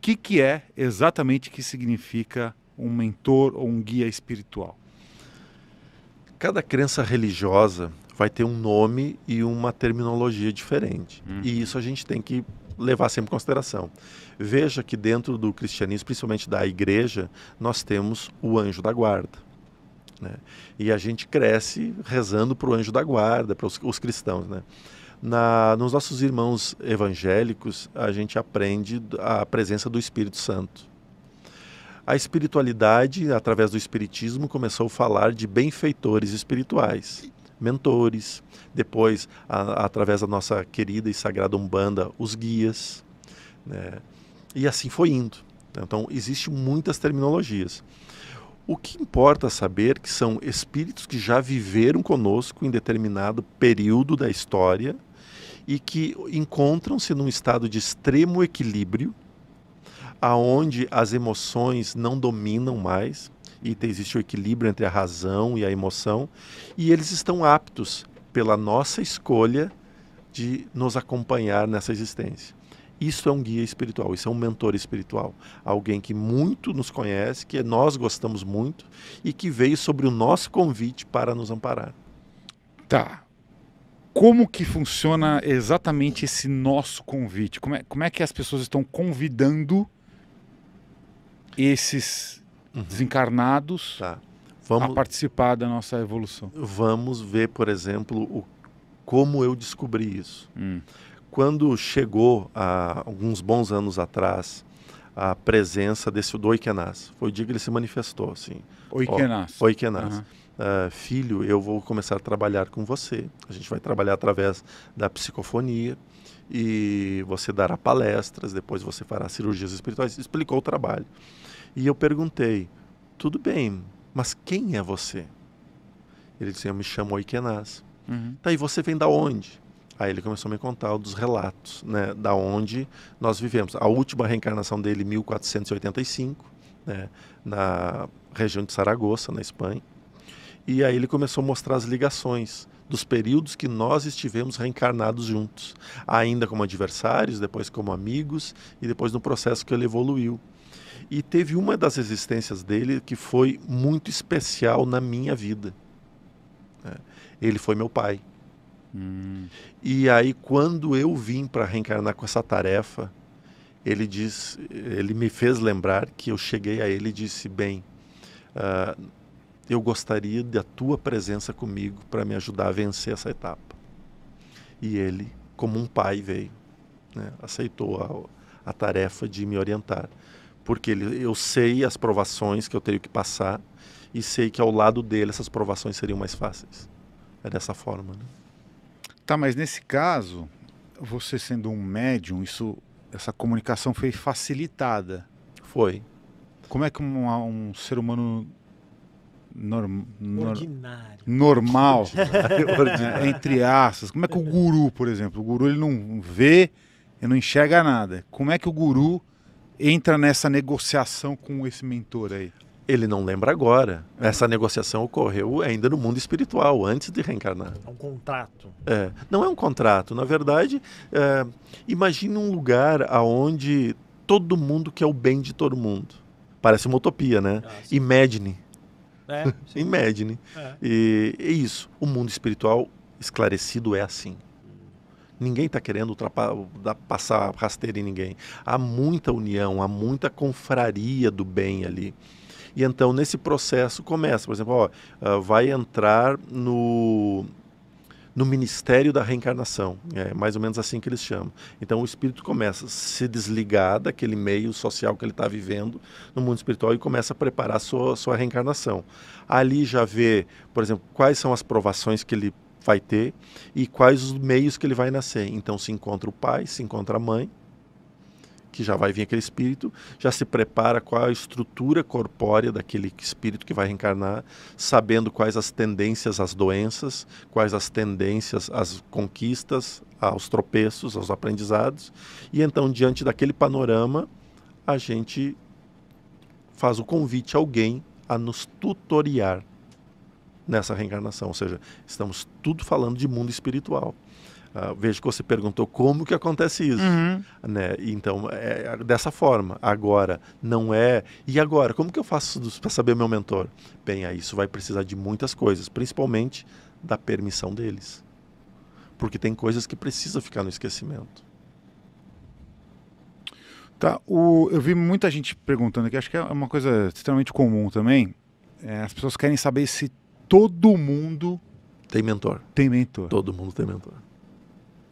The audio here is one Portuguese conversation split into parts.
que, que é exatamente que significa um mentor ou um guia espiritual? Cada crença religiosa vai ter um nome e uma terminologia diferente. Hum. E isso a gente tem que levar sempre em consideração. Veja que dentro do cristianismo, principalmente da igreja, nós temos o anjo da guarda. Né? E a gente cresce rezando para o anjo da guarda, para os, os cristãos. Né? Na, nos nossos irmãos evangélicos, a gente aprende a presença do Espírito Santo. A espiritualidade, através do Espiritismo, começou a falar de benfeitores espirituais, mentores, depois, a, através da nossa querida e sagrada Umbanda, os guias, né? e assim foi indo. Então, existem muitas terminologias. O que importa saber que são espíritos que já viveram conosco em determinado período da história e que encontram-se num estado de extremo equilíbrio, aonde as emoções não dominam mais e existe o equilíbrio entre a razão e a emoção, e eles estão aptos pela nossa escolha de nos acompanhar nessa existência. Isso é um guia espiritual, isso é um mentor espiritual, alguém que muito nos conhece, que nós gostamos muito e que veio sobre o nosso convite para nos amparar. Tá como que funciona exatamente esse nosso convite? Como é, como é que as pessoas estão convidando esses uhum. desencarnados tá. Vamos, a participar da nossa evolução? Vamos ver, por exemplo, o, como eu descobri isso. Hum. Quando chegou, há alguns bons anos atrás, a presença desse do Oikenas, foi o dia que ele se manifestou. Assim, Oikenas. Uhum uh, filho, eu vou começar a trabalhar com você. A gente vai trabalhar através da psicofonia e você dará palestras, depois você fará cirurgias espirituais. Explicou o trabalho. E eu perguntei, tudo bem, mas quem é você? Ele disse, eu me chamo Oikenaz. Uhum. Tá, e você vem da onde? Aí ele começou a me contar dos relatos, né, da onde nós vivemos. A última reencarnação dele, 1485, né, na região de Saragoça, na Espanha. E aí ele começou a mostrar as ligações dos períodos que nós estivemos reencarnados juntos, ainda como adversários, depois como amigos e depois no processo que ele evoluiu. E teve uma das existências dele que foi muito especial na minha vida. Né? Ele foi meu pai. Hum. E aí, quando eu vim para reencarnar com essa tarefa, ele diz, ele me fez lembrar que eu cheguei a ele e disse: bem, uh, eu gostaria da tua presença comigo para me ajudar a vencer essa etapa. E ele, como um pai, veio, né? aceitou a, a, tarefa de me orientar, porque ele, eu sei as provações que eu teria que passar e sei que ao lado dele essas provações seriam mais fáceis. É dessa forma. Né? Tá, mas nesse caso, você sendo um médium, isso, essa comunicação foi facilitada. Foi. Como é que um ser humano norm, nor, normal, entre aspas. Como é que o guru, por exemplo, o guru ele não vê, e não enxerga nada. Como é que o guru entra nessa negociação com esse mentor aí? Ele não lembra agora. Essa negociação ocorreu ainda no mundo espiritual, antes de reencarnar. É um contrato. É, não é um contrato. Na verdade, é, imagine um lugar onde todo mundo quer o bem de todo mundo. Parece uma utopia, né? Ah, Imagine é, Imagine. É. E é isso. O mundo espiritual esclarecido é assim. Ninguém está querendo passar rasteira em ninguém. Há muita união, há muita confraria do bem ali. E então, nesse processo, começa, por exemplo, ó, ah, vai entrar no, no ministério da reencarnação. É mais ou menos assim que eles chamam. Então o espírito começa a se desligar daquele meio social que ele está vivendo no mundo espiritual e começa a preparar a sua, sua reencarnação. Ali já vê, por exemplo, quais são as provações que ele vai ter e quais os meios que ele vai nascer. Então se encontra o pai, se encontra a mãe, que já vai vir aquele espírito, já se prepara qual a estrutura corpórea daquele espírito que vai reencarnar, sabendo quais as tendências às doenças, quais as tendências às conquistas, aos tropeços, aos aprendizados. E então, diante daquele panorama, a gente faz o convite a alguém a nos tutoriar nessa reencarnação. Ou seja, estamos tudo falando de mundo espiritual. Uh, ah, vejo que você perguntou como que acontece isso, uhum. né? Então é, é dessa forma. Agora não é. E agora como que eu faço para saber meu mentor? Bem, aí isso vai precisar de muitas coisas, principalmente da permissão deles, porque tem coisas que precisam ficar no esquecimento. Tá. O, eu vi muita gente perguntando aqui. Acho que é uma coisa extremamente comum também. É, as pessoas querem saber se todo mundo tem mentor. Tem mentor. Todo mundo tem mentor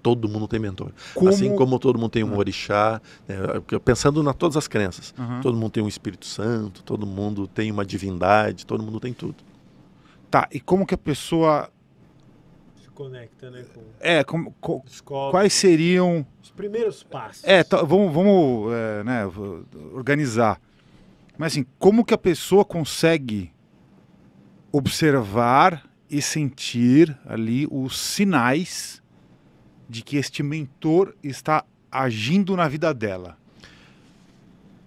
todo mundo tem mentor. Como... Assim como todo mundo tem um ah. orixá, né, pensando na todas as crenças. Uhum. Todo mundo tem um Espírito Santo, todo mundo tem uma divindade, todo mundo tem tudo. Tá, e como que a pessoa se conecta, né? Com... É, como, quais seriam os primeiros passos? É, tá, vamos, vamos é, né, organizar. Mas assim, como que a pessoa consegue observar e sentir ali os sinais de que este mentor está agindo na vida dela?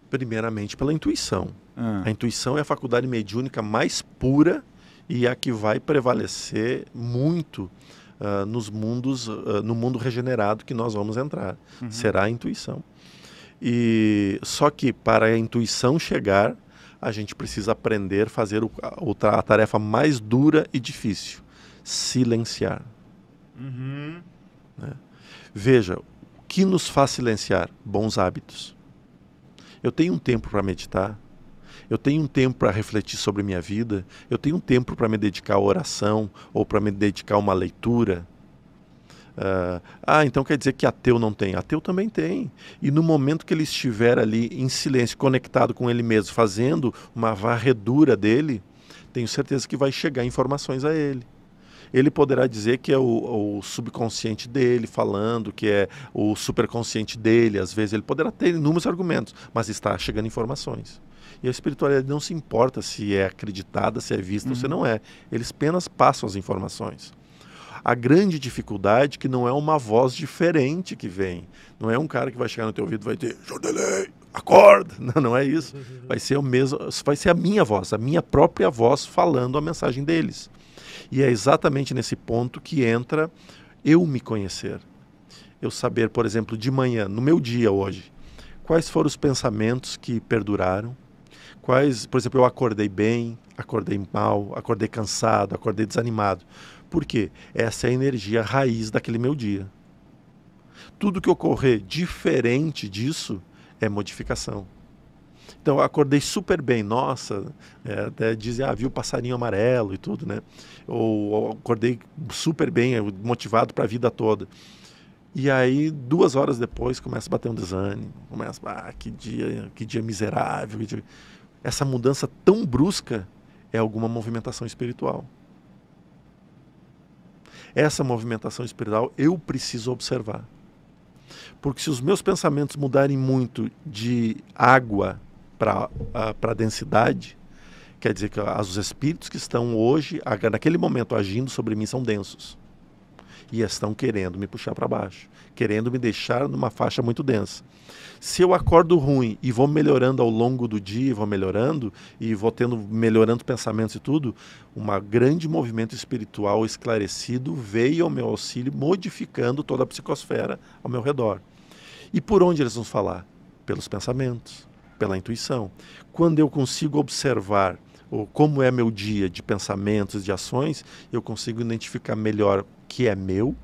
Primeiramente pela intuição. Ah. A intuição é a faculdade mediúnica mais pura e a que vai prevalecer muito uh, nos mundos, uh, no mundo regenerado que nós vamos entrar. Uhum. Será a intuição. E só que para a intuição chegar, a gente precisa aprender a fazer o, a, a tarefa mais dura e difícil: silenciar. Uhum. Né? Veja, o que nos faz silenciar? Bons hábitos. Eu tenho um tempo para meditar, eu tenho um tempo para refletir sobre minha vida, eu tenho um tempo para me dedicar à oração ou para me dedicar a uma leitura. Uh, ah, então quer dizer que ateu não tem? Ateu também tem. E no momento que ele estiver ali em silêncio, conectado com ele mesmo, fazendo uma varredura dele, tenho certeza que vai chegar informações a ele ele poderá dizer que é o, o subconsciente dele falando, que é o superconsciente dele, às vezes ele poderá ter inúmeros argumentos, mas está chegando informações. E a espiritualidade não se importa se é acreditada, se é vista uhum. ou se uhum. não é. Eles apenas passam as informações. A grande dificuldade é que não é uma voz diferente que vem. Não é um cara que vai chegar no teu ouvido e vai dizer, Jordelei, acorda. Não, não é isso. Vai ser o mesmo, vai ser a minha voz, a minha própria voz falando a mensagem deles. E é exatamente nesse ponto que entra eu me conhecer. Eu saber, por exemplo, de manhã, no meu dia hoje, quais foram os pensamentos que perduraram, quais, por exemplo, eu acordei bem, acordei mal, acordei cansado, acordei desanimado. Por quê? Essa é a energia raiz daquele meu dia. Tudo que ocorrer diferente disso é modificação. Então eu acordei super bem, nossa, é, até dizem, ah, viu o passarinho amarelo e tudo, né? Ou, ou acordei super bem, motivado para a vida toda. E aí, duas horas depois, começa a bater um desânimo, começa, ah, que dia, que dia miserável. Que dia... Essa mudança tão brusca é alguma movimentação espiritual. Essa movimentação espiritual eu preciso observar. Porque se os meus pensamentos mudarem muito de água para a ah, densidade, quer dizer que ah, os espíritos que estão hoje, naquele momento, agindo sobre mim são densos. E estão querendo me puxar para baixo, querendo me deixar numa faixa muito densa. Se eu acordo ruim e vou melhorando ao longo do dia, vou melhorando e vou tendo melhorando pensamentos e tudo, um grande movimento espiritual esclarecido veio ao meu auxílio, modificando toda a psicosfera ao meu redor. E por onde eles vão falar? Pelos pensamentos pela intuição. Quando eu consigo observar ou como é meu dia de pensamentos, de ações, eu consigo identificar melhor o que é meu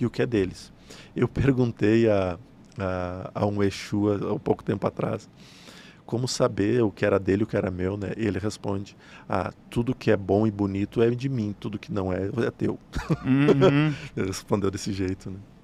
e o que é deles. Eu perguntei a, a, a um Exu há, um pouco tempo atrás como saber o que era dele e o que era meu, né? ele responde: Ah, tudo que é bom e bonito é de mim, tudo que não é é teu. Uhum. ele respondeu desse jeito, né?